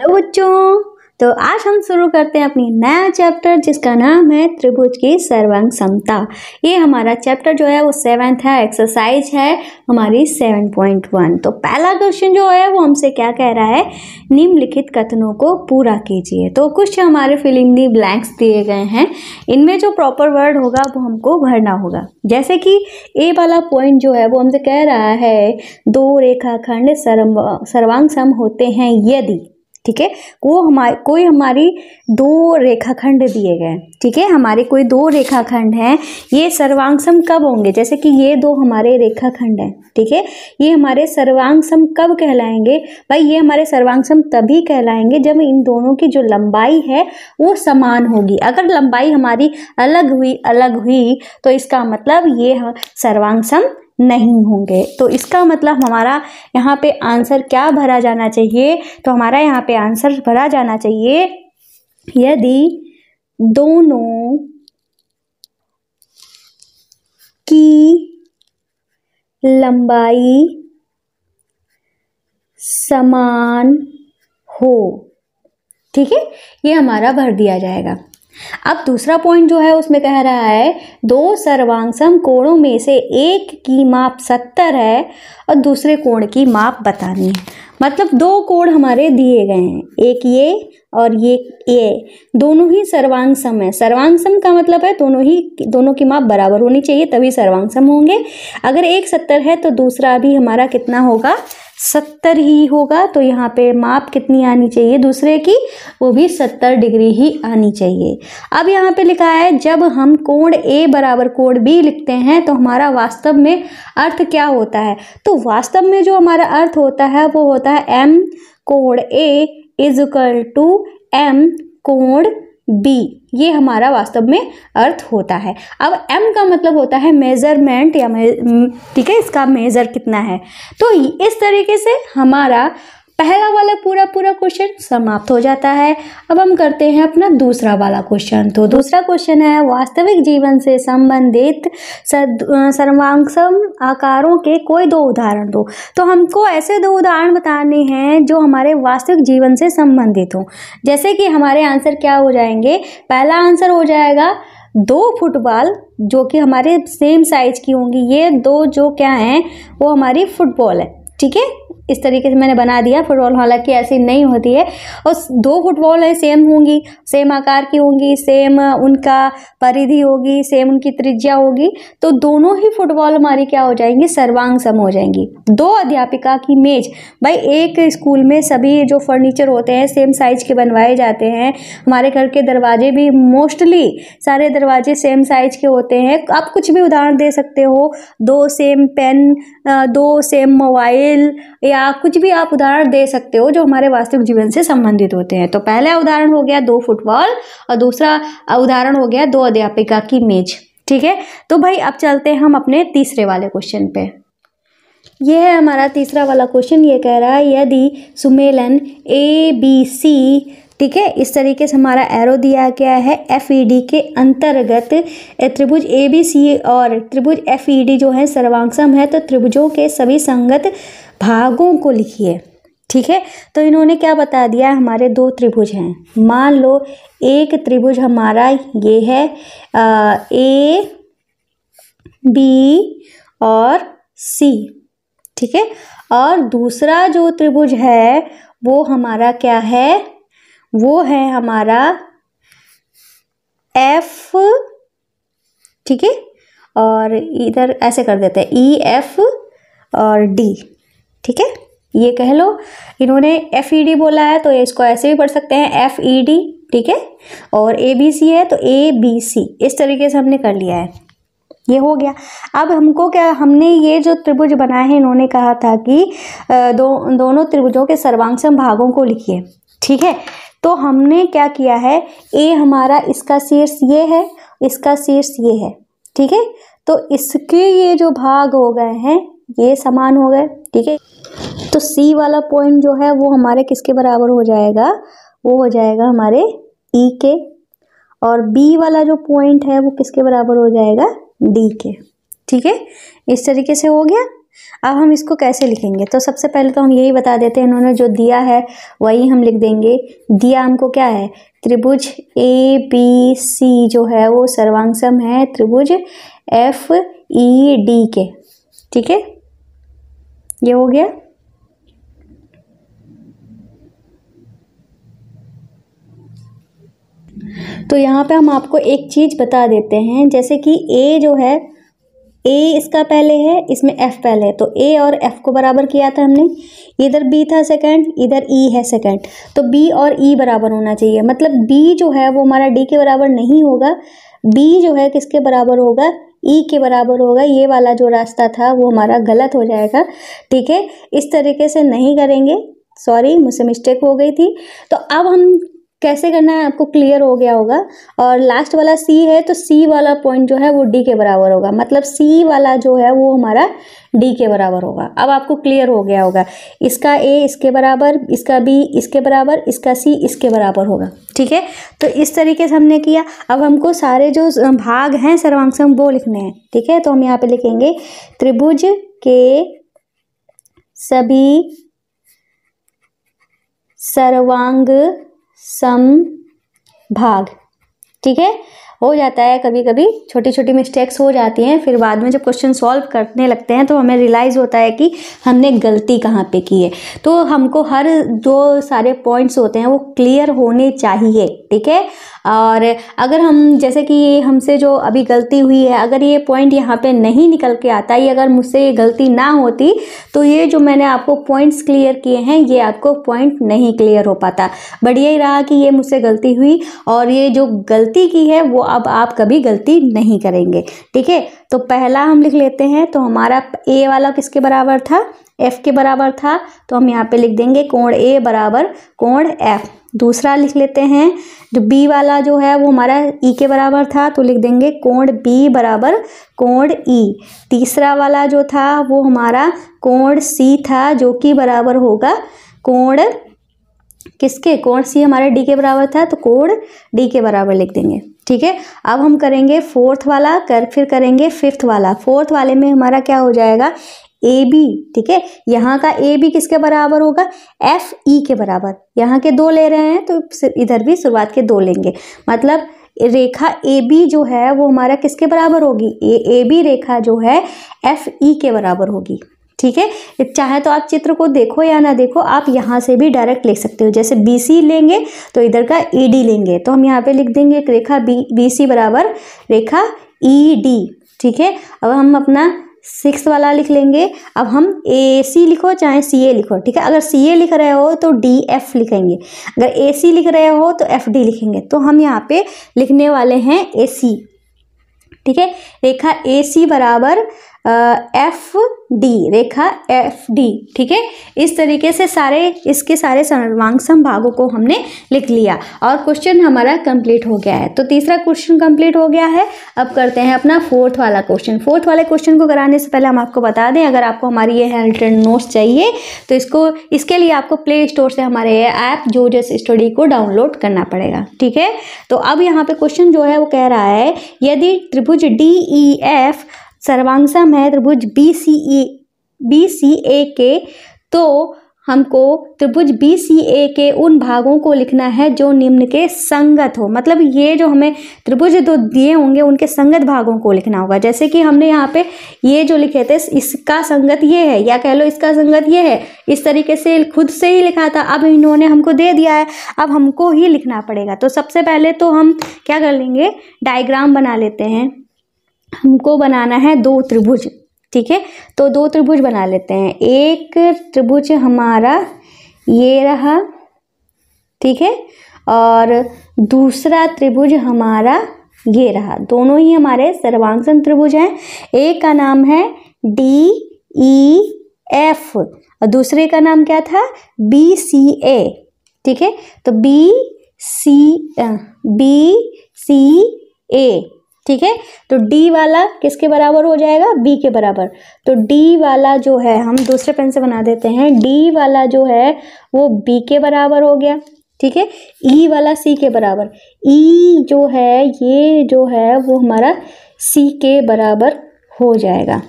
Hello बच्चों तो आज हम शुरू करते हैं अपनी नया चैप्टर जिसका नाम है त्रिभुज की सर्वांग समता ये हमारा चैप्टर जो है वो सेवेंथ है एक्सरसाइज है हमारी सेवन पॉइंट वन तो पहला क्वेश्चन जो है वो हमसे क्या कह रहा है निम्नलिखित कथनों को पूरा कीजिए तो कुछ हमारे फिलिंग ब्लैंक्स दिए गए हैं इनमें जो प्रॉपर वर्ड होगा वो हमको भरना होगा जैसे कि ए वाला पॉइंट जो है वो हमसे कह रहा है दो रेखाखंड सर्वांग सम होते हैं यदि ठीक है वो हमारे कोई हमारी दो रेखाखंड दिए गए ठीक है हमारे कोई दो रेखाखंड हैं ये सर्वांगसम कब होंगे जैसे कि ये दो हमारे रेखाखंड हैं ठीक है ये हमारे सर्वांगसम कब कहलाएंगे भाई ये हमारे सर्वांगसम तभी कहलाएंगे जब इन दोनों की जो लंबाई है वो समान होगी अगर लंबाई हमारी अलग हुई अलग हुई तो इसका मतलब ये सर्वांगसम नहीं होंगे तो इसका मतलब हमारा यहाँ पे आंसर क्या भरा जाना चाहिए तो हमारा यहाँ पे आंसर भरा जाना चाहिए यदि दोनों की लंबाई समान हो ठीक है ये हमारा भर दिया जाएगा अब दूसरा पॉइंट जो है उसमें कह रहा है दो सर्वांगसम कोणों में से एक की माप सत्तर है और दूसरे कोण की माप बतानी है मतलब दो कोण हमारे दिए गए हैं एक ये और ये ये दोनों ही सर्वांगसम है सर्वांगसम का मतलब है दोनों ही दोनों की माप बराबर होनी चाहिए तभी सर्वांगसम होंगे अगर एक सत्तर है तो दूसरा भी हमारा कितना होगा सत्तर ही होगा तो यहाँ पे माप कितनी आनी चाहिए दूसरे की वो भी सत्तर डिग्री ही आनी चाहिए अब यहाँ पे लिखा है जब हम कोण ए बराबर कोण बी लिखते हैं तो हमारा वास्तव में अर्थ क्या होता है तो वास्तव में जो हमारा अर्थ होता है वो होता है एम कोण A is equal to M कोण बी ये हमारा वास्तव में अर्थ होता है अब एम का मतलब होता है मेजरमेंट या ठीक है इसका मेजर कितना है तो इस तरीके से हमारा पहला वाला पूरा पूरा क्वेश्चन समाप्त हो जाता है अब हम करते हैं अपना दूसरा वाला क्वेश्चन तो दूसरा क्वेश्चन है वास्तविक जीवन से संबंधित सर्वांगसम आकारों के कोई दो उदाहरण दो तो हमको ऐसे दो उदाहरण बताने हैं जो हमारे वास्तविक जीवन से संबंधित हों जैसे कि हमारे आंसर क्या हो जाएंगे पहला आंसर हो जाएगा दो फुटबॉल जो कि हमारे सेम साइज की होंगी ये दो जो क्या हैं वो हमारी फुटबॉल है ठीक है इस तरीके से मैंने बना दिया फुटबॉल हालांकि ऐसी नहीं होती है और दो फुटबॉल हैं सेम होंगी सेम आकार की होंगी सेम उनका परिधि होगी सेम उनकी त्रिज्या होगी तो दोनों ही फुटबॉल हमारी क्या हो जाएंगी सर्वांग सम हो जाएंगी दो अध्यापिका की मेज भाई एक स्कूल में सभी जो फर्नीचर होते हैं सेम साइज के बनवाए जाते हैं हमारे घर के दरवाजे भी मोस्टली सारे दरवाजे सेम साइज के होते हैं आप कुछ भी उदाहरण दे सकते हो दो सेम पेन दो सेम मोबाइल या या कुछ भी आप उदाहरण दे सकते हो जो हमारे वास्तविक जीवन से संबंधित होते हैं तो पहला उदाहरण हो गया दो फुटबॉल और दूसरा उदाहरण हो गया दो अध्यापिका की मेज ठीक है तो भाई अब चलते हैं हम अपने तीसरे वाले क्वेश्चन पे यह है हमारा तीसरा वाला क्वेश्चन ये कह रहा है यदि सुमेलन ए बी सी ठीक है इस तरीके से हमारा एरो दिया गया है एफ ई डी के अंतर्गत त्रिभुज ए बी सी और त्रिभुज एफ ई डी जो है सर्वांगसम है तो त्रिभुजों के सभी संगत भागों को लिखिए ठीक है तो इन्होंने क्या बता दिया हमारे दो त्रिभुज हैं मान लो एक त्रिभुज हमारा ये है ए बी और सी ठीक है और दूसरा जो त्रिभुज है वो हमारा क्या है वो है हमारा एफ ठीक है और इधर ऐसे कर देते हैं ई e, एफ और डी ठीक है ये कह लो इन्होंने एफ ई डी बोला है तो इसको ऐसे भी पढ़ सकते हैं एफ ई डी ठीक है और ए बी सी है तो ए बी सी इस तरीके से हमने कर लिया है ये हो गया अब हमको क्या हमने ये जो त्रिभुज बनाए हैं इन्होंने कहा था कि दो दोनों त्रिभुजों के सर्वांगसम भागों को लिखिए ठीक है तो हमने क्या किया है ए हमारा इसका शीर्ष ये है इसका शीर्ष ये है ठीक है तो इसके ये जो भाग हो गए हैं ये समान हो गए ठीक है तो सी वाला पॉइंट जो है वो हमारे किसके बराबर हो जाएगा वो हो जाएगा हमारे ई e के और बी वाला जो पॉइंट है वो किसके बराबर हो जाएगा डी के ठीक है इस तरीके से हो गया अब हम इसको कैसे लिखेंगे तो सबसे पहले तो हम यही बता देते हैं इन्होंने जो दिया है वही हम लिख देंगे दिया हमको क्या है त्रिभुज ए बी सी जो है वो सर्वांगसम है त्रिभुज एफ ई डी के ठीक है ये हो गया तो यहाँ पे हम आपको एक चीज़ बता देते हैं जैसे कि ए जो है ए इसका पहले है इसमें एफ पहले है तो ए और एफ को बराबर किया था हमने इधर बी था सेकंड इधर ई e है सेकंड तो बी और ई e बराबर होना चाहिए मतलब बी जो है वो हमारा डी के बराबर नहीं होगा बी जो है किसके बराबर होगा ई के बराबर होगा ये वाला जो रास्ता था वो हमारा गलत हो जाएगा ठीक है इस तरीके से नहीं करेंगे सॉरी मुझसे मिस्टेक हो गई थी तो अब हम कैसे करना है आपको क्लियर हो गया होगा और लास्ट वाला सी है तो सी वाला पॉइंट जो है वो डी के बराबर होगा मतलब सी वाला जो है वो हमारा डी के बराबर होगा अब आपको क्लियर हो गया होगा इसका ए इसके बराबर इसका बी इसके बराबर इसका सी इसके बराबर होगा ठीक है तो इस तरीके से हमने किया अब हमको सारे जो भाग हैं सर्वांगसम वो लिखने हैं ठीक है तो हम यहाँ पे लिखेंगे त्रिभुज के सभी सर्वांग सम भाग ठीक है हो जाता है कभी कभी छोटी छोटी मिस्टेक्स हो जाती हैं फिर बाद में जब क्वेश्चन सॉल्व करने लगते हैं तो हमें रियलाइज़ होता है कि हमने गलती कहाँ पे की है तो हमको हर जो सारे पॉइंट्स होते हैं वो क्लियर होने चाहिए ठीक है और अगर हम जैसे कि हमसे जो अभी गलती हुई है अगर ये पॉइंट यहाँ पे नहीं निकल के आता ये अगर मुझसे ये गलती ना होती तो ये जो मैंने आपको पॉइंट्स क्लियर किए हैं ये आपको पॉइंट नहीं क्लियर हो पाता बट यही रहा कि ये मुझसे गलती हुई और ये जो गलती की है वो अब आप कभी गलती नहीं करेंगे ठीक है तो पहला हम लिख लेते हैं तो हमारा ए वाला किसके बराबर था एफ के बराबर था तो हम यहाँ पे लिख देंगे कोण ए बराबर कोण एफ दूसरा लिख लेते हैं जो बी वाला जो है वो हमारा ई e के बराबर था तो लिख देंगे कोण बी बराबर कोण ई e। तीसरा वाला जो था वो हमारा कोण सी था जो कि बराबर होगा कोण किसके कोण सी हमारा डी के बराबर था तो कोण डी के बराबर लिख देंगे ठीक है अब हम करेंगे फोर्थ वाला कर फिर करेंगे फिफ्थ वाला फोर्थ वाले में हमारा क्या हो जाएगा ए बी ठीक है यहाँ का ए बी किसके बराबर होगा एफ ई e के बराबर यहाँ के दो ले रहे हैं तो इधर भी शुरुआत के दो लेंगे मतलब रेखा ए बी जो है वो हमारा किसके बराबर होगी ए ए बी रेखा जो है एफ ई e के बराबर होगी ठीक है चाहे तो आप चित्र को देखो या ना देखो आप यहाँ से भी डायरेक्ट लिख सकते हो जैसे बी सी लेंगे तो इधर का ई e डी लेंगे तो हम यहाँ पे लिख देंगे एक रेखा बी बी सी बराबर रेखा ई e डी ठीक है अब हम अपना सिक्स वाला लिख लेंगे अब हम ए सी लिखो चाहे सी ए लिखो ठीक है अगर सी ए लिख रहे हो तो डी एफ लिखेंगे अगर ए सी लिख रहे हो तो एफ डी लिखेंगे तो हम यहाँ पे लिखने वाले हैं ए सी ठीक है रेखा ए सी बराबर एफ डी रेखा एफ डी ठीक है इस तरीके से सारे इसके सारे सर्वांग संभागों को हमने लिख लिया और क्वेश्चन हमारा कंप्लीट हो गया है तो तीसरा क्वेश्चन कंप्लीट हो गया है अब करते हैं अपना फोर्थ वाला क्वेश्चन फोर्थ वाले क्वेश्चन को कराने से पहले हम आपको बता दें अगर आपको हमारी ये हैंड नोट्स चाहिए तो इसको इसके लिए आपको प्ले स्टोर से हमारे ये ऐप जो जस स्टडी को डाउनलोड करना पड़ेगा ठीक है तो अब यहाँ पर क्वेश्चन जो है वो कह रहा है यदि त्रिभुज डी ई एफ सर्वांगसा है त्रिभुज B C A e, B C A के तो हमको त्रिभुज बी सी ए के उन भागों को लिखना है जो निम्न के संगत हो मतलब ये जो हमें त्रिभुज दो दिए होंगे उनके संगत भागों को लिखना होगा जैसे कि हमने यहाँ पे ये जो लिखे थे इसका संगत ये है या कह लो इसका संगत ये है इस तरीके से खुद से ही लिखा था अब इन्होंने हमको दे दिया है अब हमको ही लिखना पड़ेगा तो सबसे पहले तो हम क्या कर लेंगे डायग्राम बना लेते हैं हमको बनाना है दो त्रिभुज ठीक है तो दो त्रिभुज बना लेते हैं एक त्रिभुज हमारा ये रहा ठीक है और दूसरा त्रिभुज हमारा ये रहा दोनों ही हमारे सर्वांगसन त्रिभुज हैं एक का नाम है डी ई एफ और दूसरे का नाम क्या था बी सी ए ठीक है तो बी सी बी सी ए ठीक है तो डी वाला किसके बराबर हो जाएगा बी के बराबर तो डी वाला जो है हम दूसरे पेन से बना देते हैं डी वाला जो है वो बी के बराबर हो गया ठीक है ई e वाला सी के बराबर ई e जो है ये जो है वो हमारा सी के बराबर हो जाएगा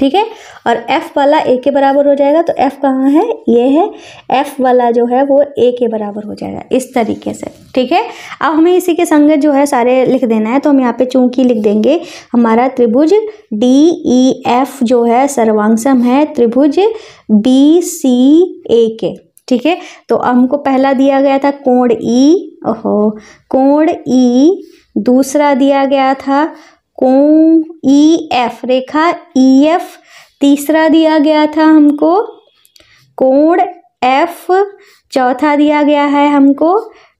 ठीक है और एफ़ वाला ए के बराबर हो जाएगा तो एफ़ कहाँ है ये है एफ़ वाला जो है वो ए के बराबर हो जाएगा इस तरीके से ठीक है अब हमें इसी के संगत जो है सारे लिख देना है तो हम यहाँ पे चूंकि लिख देंगे हमारा त्रिभुज डी ई एफ जो है सर्वांगसम है त्रिभुज बी सी ए के ठीक है तो हमको पहला दिया गया था कोण ई e, ओहो कोण ई e, दूसरा दिया गया था को ई एफ रेखा ई एफ तीसरा दिया गया था हमको कोण एफ चौथा दिया गया है हमको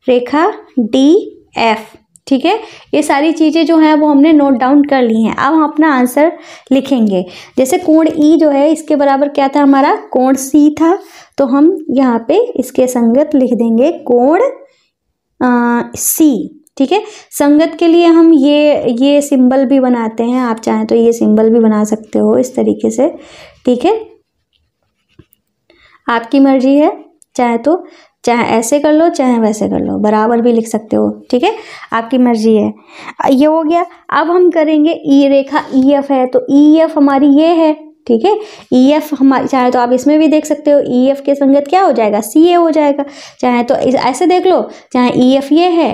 रेखा डी एफ ठीक है ये सारी चीज़ें जो हैं वो हमने नोट डाउन कर ली हैं अब हम अपना आंसर लिखेंगे जैसे कोण ई जो है इसके बराबर क्या था हमारा कोण सी था तो हम यहाँ पे इसके संगत लिख देंगे कोण सी ठीक है संगत के लिए हम ये ये सिंबल भी बनाते हैं आप चाहें तो ये सिंबल भी बना सकते हो इस तरीके से ठीक है आपकी मर्जी है चाहे तो चाहे ऐसे कर लो चाहे वैसे कर लो बराबर भी लिख सकते हो ठीक है आपकी मर्जी है ये हो गया अब हम करेंगे ई रेखा ई e एफ है तो ई e एफ हमारी ये है ठीक है ई e एफ हमारी चाहे तो आप इसमें भी देख सकते हो ई एफ के संगत क्या हो जाएगा सी ए हो जाएगा चाहे तो ऐसे देख लो चाहे ई एफ ये है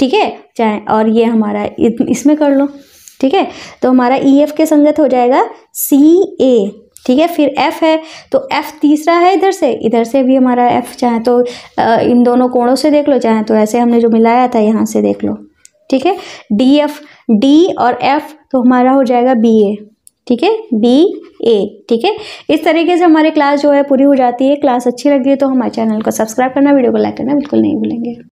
ठीक है चाहे और ये हमारा इसमें कर लो ठीक है तो हमारा ई e एफ के संगत हो जाएगा सी ए ठीक है फिर एफ है तो एफ तीसरा है इधर से इधर से भी हमारा एफ चाहे तो इन दोनों कोणों से देख लो चाहे तो ऐसे हमने जो मिलाया था यहाँ से देख लो ठीक है डी एफ डी और एफ तो हमारा हो जाएगा बी ए ठीक है बी ए ठीक है इस तरीके से हमारी क्लास जो है पूरी हो जाती है क्लास अच्छी लगी है तो हमारे चैनल को सब्सक्राइब करना वीडियो को लाइक करना बिल्कुल नहीं भूलेंगे